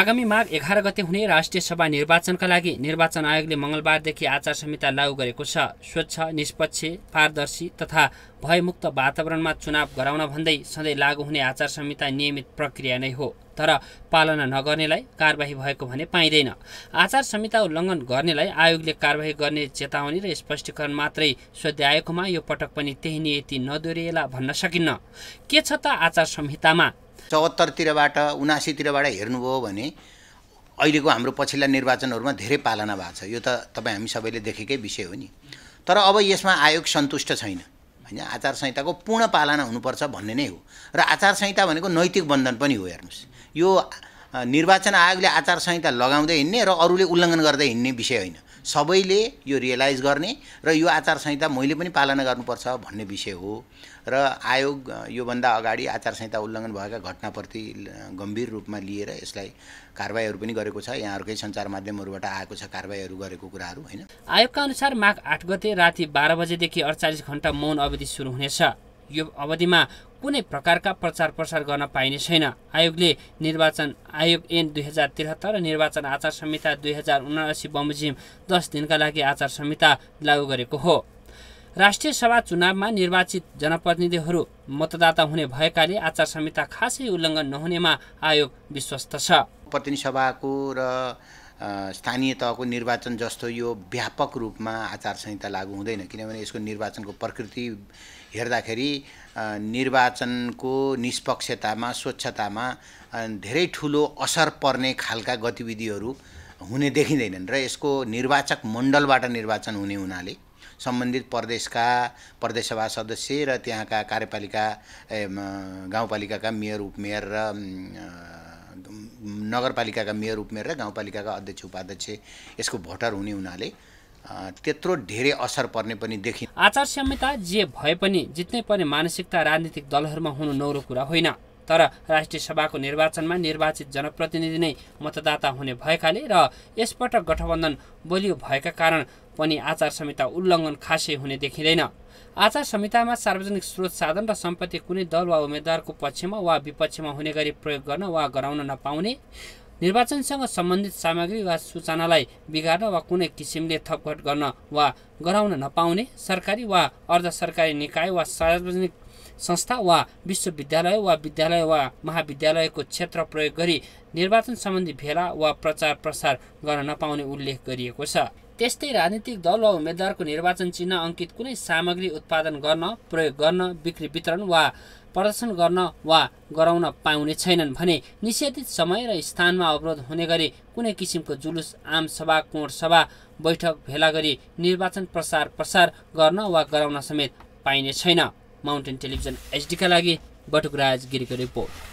आगामी माघ एघार गते हुने राष्ट्रिय सभा निर्वाचनका लागि निर्वाचन आयोगले मङ्गलबारदेखि आचार संहिता लागू गरेको छ स्वच्छ निष्पक्ष पारदर्शी तथा भयमुक्त वातावरणमा चुनाव गराउन भन्दै सधैँ लागू हुने आचार संहिता नियमित प्रक्रिया नै हो तर पालना नगर्नेलाई कारवाही भएको भने पाइँदैन आचार संहिता उल्लङ्घन गर्नेलाई आयोगले कारवाही गर्ने चेतावनी र स्पष्टीकरण मात्रै सोध्दै आएकोमा यो पटक पनि त्यही नियति नदोरिएला भन्न सकिन्न के छ त आचार संहितामा चौहत्तरतिरबाट उनासीतिरबाट हेर्नुभयो भने अहिलेको हाम्रो पछिल्ला निर्वाचनहरूमा धेरै पालना भएको छ यो त तपाईँ हामी सबैले देखेकै विषय हो नि तर अब यसमा आयोग सन्तुष्ट छैन होइन आचार संहिताको पूर्ण पालना हुनुपर्छ भन्ने नै हो र आचार संहिता भनेको नैतिक बन्धन पनि हो हेर्नुहोस् यो निर्वाचन आयोगले आचार संहिता लगाउँदै हिँड्ने र अरूले उल्लङ्घन गर्दै हिँड्ने विषय होइन सबैले यो रियलाइज गर्ने र यो आचार संहिता मैले पनि पालना गर्नुपर्छ भन्ने विषय हो र आयोग योभन्दा अगाडि आचार संहिता उल्लङ्घन भएका घटनाप्रति गम्भीर रूपमा लिएर यसलाई कारवाहीहरू पनि गरेको छ यहाँहरूकै सञ्चार माध्यमहरूबाट आएको छ कारवाहीहरू गरेको कुराहरू होइन आयोगका अनुसार माघ आठ गते राति बाह्र बजेदेखि अडचालिस घन्टा मौन अवधि सुरु हुनेछ यो अवधिमा कुनै प्रकारका प्रचार प्रसार गर्न पाइने छैन आयोगले निर्वाचन आयोग एन दुई हजार त्रिहत्तर र निर्वाचन आचार संहिता दुई हजार उनासी बमोजिम दस दिनका लागि आचार संहिता लागू गरेको हो राष्ट्रिय सभा चुनावमा निर्वाचित जनप्रतिनिधिहरू मतदाता हुने भएकाले आचार संहिता खासै उल्लङ्घन नहुनेमा आयोग विश्वस्त छ प्रतिनिधि सभाको र स्थानीय तहको निर्वाचन जस्तो यो व्यापक रूपमा आचार संहिता लागू हुँदैन किनभने यसको निर्वाचनको प्रकृति हेर्दाखेरि निर्वाचनको निष्पक्षतामा स्वच्छतामा धेरै ठुलो असर पर्ने खालका गतिविधिहरू हुने देखिँदैनन् र यसको निर्वाचक मण्डलबाट निर्वाचन हुने हुनाले सम्बन्धित प्रदेशका प्रदेशसभा सदस्य र त्यहाँका कार्यपालिका गाउँपालिकाका मेयर उपमेयर र नगरपालिकाका मेयर उपमेयर र गाउँपालिकाका अध्यक्ष उपाध्यक्ष यसको भोटर हुने हुनाले त्यत्रो धेरै असर पर्ने पनि देखि आचार संहिता जे भए पनि जित्नै पर्ने मानसिकता राजनीतिक दलहरूमा हुनु नौरो कुरा होइन तर राष्ट्रिय सभाको निर्वाचनमा निर्वाचित जनप्रतिनिधि नै मतदाता हुने भएकाले र यसपटक गठबन्धन बलियो भएका कारण पनि आचार संहिता उल्लङ्घन खासै हुने देखिँदैन आचार संहितामा सार्वजनिक स्रोत साधन र सम्पत्ति कुनै दल वा उम्मेद्वारको पक्षमा वा विपक्षमा हुने गरी प्रयोग गर्न वा गराउन नपाउने निर्वाचनसँग सम्बन्धित सामग्री वा सूचनालाई बिगार्न वा कुनै किसिमले थपघट गर्न वा गराउन नपाउने सरकारी वा अर्ध सरकारी निकाय वा सार्वजनिक संस्था वा विश्वविद्यालय वा विद्यालय वा महाविद्यालयको क्षेत्र प्रयोग गरी निर्वाचन सम्बन्धी भेला वा प्रचार प्रसार गर्न नपाउने उल्लेख गरिएको छ त्यस्तै राजनीतिक दल वा उम्मेद्वारको निर्वाचन चिन्ह अङ्कित कुनै सामग्री उत्पादन गर्न प्रयोग गर्न बिक्री वितरण वा प्रदर्शन गर्न वा गराउन पाउने छैनन् भने निषेधित समय र स्थानमा अवरोध हुने गरी कुनै किसिमको जुलुस आमसभा कोण सभा बैठक भेला गरी निर्वाचन प्रसार प्रसार गर्न वा गराउन समेत पाइने छैन माउन्टेन टेलिभिजन एचडीका लागि बटुकराज गिरीको रिपोर्ट